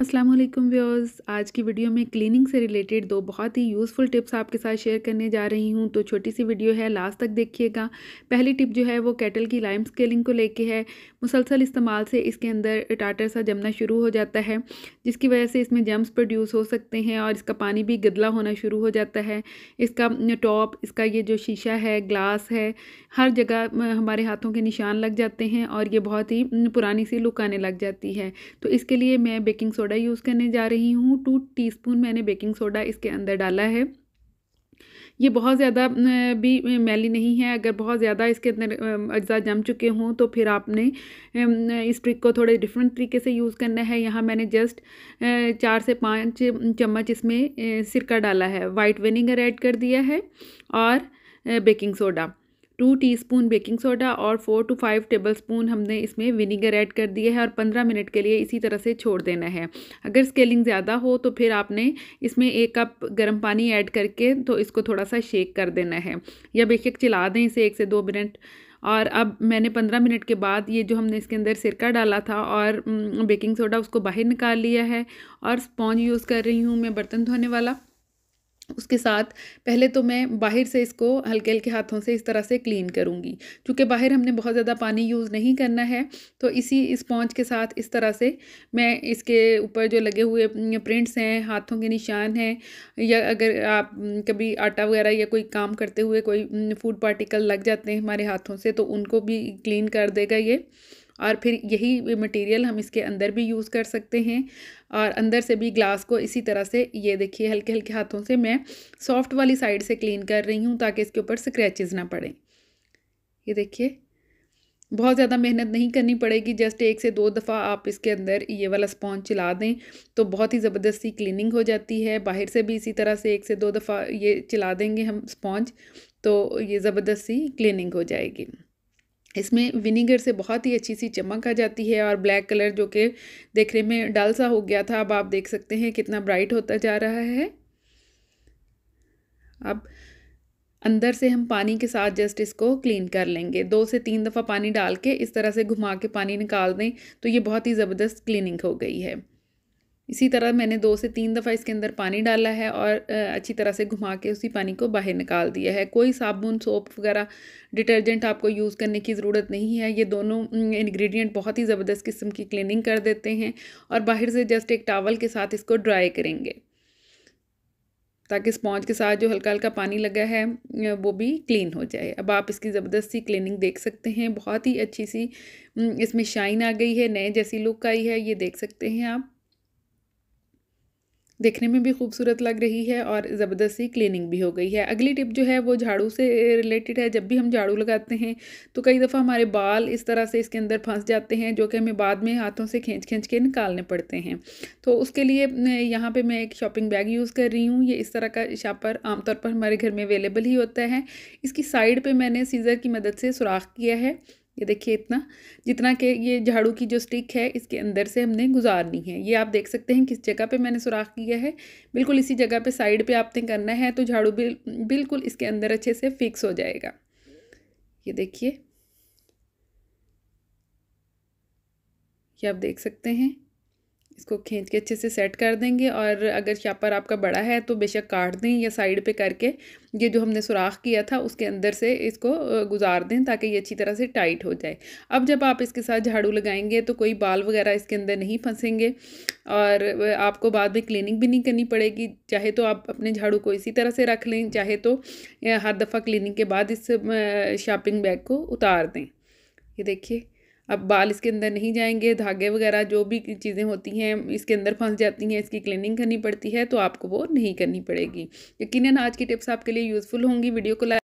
Aslam viewers आज की video में क्लीनिंग से रिलेटेड दो बहुत ही यूज़फुल टिप्स आपके साथ शेयर करने जा रही हूँ तो छोटी सी वीडियो है लास्ट तक देखिएगा पहली टिप जो है वो कैटल की लाइम स्केलिंग को लेके है मुसलसल इस्तेमाल से इसके अंदर टाटर सा जमना शुरू हो जाता है जिसकी वजह से इसमें जम्स प्रोड्यूस हो सकते हैं और इसका पानी भी गदला होना शुरू हो जाता है इसका टॉप इसका ये जो शीशा है ग्लास है हर जगह हमारे हाथों के निशान लग जाते हैं और ये बहुत ही पुरानी सी लुक आने लग जाती है तो इसके लिए मैं बेकिंग सोडा सोडा यूज़ करने जा रही हूँ टू टीस्पून मैंने बेकिंग सोडा इसके अंदर डाला है ये बहुत ज़्यादा भी मैली नहीं है अगर बहुत ज़्यादा इसके अंदर अज्जा जम चुके हों तो फिर आपने इस ट्रिक को थोड़े डिफरेंट तरीके से यूज़ करना है यहाँ मैंने जस्ट चार से पाँच चम्मच इसमें सिरका डाला है वाइट विनीगर ऐड कर दिया है और baking soda two teaspoon baking soda और फोर टू फाइव टेबलस्पून हमने इसमें विनीगर ऐड कर दिया है और पंद्रह मिनट के लिए इसी तरह से छोड़ देना है अगर स्केलिंग ज़्यादा हो तो फिर आपने इसमें एक कप गर्म पानी ऐड करके तो इसको थोड़ा सा शेक कर देना है या बेशक चला दें इसे एक से दो मिनट और अब मैंने पंद्रह मिनट के बाद ये जो हमने इसके अंदर सिरका डाला था और बेकिंग सोडा उसको बाहर निकाल लिया है और स्पॉन्ज यूज़ कर रही हूँ मैं बर्तन धोने वाला उसके साथ पहले तो मैं बाहर से इसको हल्के हल्के हाथों से इस तरह से क्लीन करूँगी क्योंकि बाहर हमने बहुत ज़्यादा पानी यूज़ नहीं करना है तो इसी स्पॉन्ज के साथ इस तरह से मैं इसके ऊपर जो लगे हुए प्रिंट्स हैं हाथों के निशान हैं या अगर आप कभी आटा वगैरह या कोई काम करते हुए कोई फूड पार्टिकल लग जाते हैं हमारे हाथों से तो उनको भी क्लीन कर देगा ये और फिर यही मटेरियल हम इसके अंदर भी यूज़ कर सकते हैं और अंदर से भी ग्लास को इसी तरह से ये देखिए हल्के हल्के हाथों से मैं सॉफ्ट वाली साइड से क्लीन कर रही हूँ ताकि इसके ऊपर स्क्रैचेज ना पड़ें ये देखिए बहुत ज़्यादा मेहनत नहीं करनी पड़ेगी जस्ट एक से दो दफ़ा आप इसके अंदर ये वाला स्पॉन्ज चला दें तो बहुत ही ज़बरदस्ती क्लीनिंग हो जाती है बाहर से भी इसी तरह से एक से दो दफ़ा ये चला देंगे हम स्पॉन्ज तो ये ज़बरदस्ती क्लीनिंग हो जाएगी इसमें विनीगर से बहुत ही अच्छी सी चमक आ जाती है और ब्लैक कलर जो कि देखने में डल सा हो गया था अब आप देख सकते हैं कितना ब्राइट होता जा रहा है अब अंदर से हम पानी के साथ जस्ट इसको क्लीन कर लेंगे दो से तीन दफ़ा पानी डाल के इस तरह से घुमा के पानी निकाल दें तो ये बहुत ही ज़बरदस्त क्लीनिंग हो गई है इसी तरह मैंने दो से तीन दफ़ा इसके अंदर पानी डाला है और अच्छी तरह से घुमा के उसी पानी को बाहर निकाल दिया है कोई साबुन सोप वगैरह डिटर्जेंट आपको यूज़ करने की ज़रूरत नहीं है ये दोनों इंग्रेडिएंट बहुत ही ज़बरदस्त किस्म की क्लीनिंग कर देते हैं और बाहर से जस्ट एक टावल के साथ इसको ड्राई करेंगे ताकि स्पॉन्ज के साथ जो हल्का हल्का पानी लगा है वो भी क्लीन हो जाए अब आप इसकी ज़बरदस्त सी क्लीनिंग देख सकते हैं बहुत ही अच्छी सी इसमें शाइन आ गई है नए जैसी लुक आई है ये देख सकते हैं आप देखने में भी खूबसूरत लग रही है और ज़बरदस्ती क्लीनिंग भी हो गई है अगली टिप जो है वो झाड़ू से रिलेटेड है जब भी हम झाड़ू लगाते हैं तो कई दफ़ा हमारे बाल इस तरह से इसके अंदर फंस जाते हैं जो कि हमें बाद में हाथों से खींच खींच के निकालने पड़ते हैं तो उसके लिए यहाँ पर मैं एक शॉपिंग बैग यूज़ कर रही हूँ ये इस तरह का शापर आमतौर पर हमारे घर में अवेलेबल ही होता है इसकी साइड पर मैंने सीज़र की मदद से सुराख किया है ये देखिए इतना जितना के ये झाड़ू की जो स्टिक है इसके अंदर से हमने गुजारनी है ये आप देख सकते हैं किस जगह पे मैंने सुराख किया है बिल्कुल इसी जगह पे साइड पे आपने करना है तो झाड़ू बिल, बिल्कुल इसके अंदर अच्छे से फिक्स हो जाएगा ये देखिए ये आप देख सकते हैं इसको खींच के अच्छे से सेट कर देंगे और अगर शापर आपका बड़ा है तो बेशक काट दें या साइड पे करके ये जो हमने सुराख किया था उसके अंदर से इसको गुजार दें ताकि ये अच्छी तरह से टाइट हो जाए अब जब आप इसके साथ झाड़ू लगाएंगे तो कोई बाल वगैरह इसके अंदर नहीं फंसेंगे और आपको बाद में क्लीनिंग भी नहीं करनी पड़ेगी चाहे तो आप अपने झाड़ू को इसी तरह से रख लें चाहे तो हर दफ़ा क्लिनिंग के बाद इस शॉपिंग बैग को उतार दें ये देखिए अब बाल इसके अंदर नहीं जाएंगे धागे वगैरह जो भी चीज़ें होती हैं इसके अंदर फंस जाती हैं इसकी क्लीनिंग करनी पड़ती है तो आपको वो नहीं करनी पड़ेगी यकीन आज की टिप्स आपके लिए यूज़फुल होंगी वीडियो को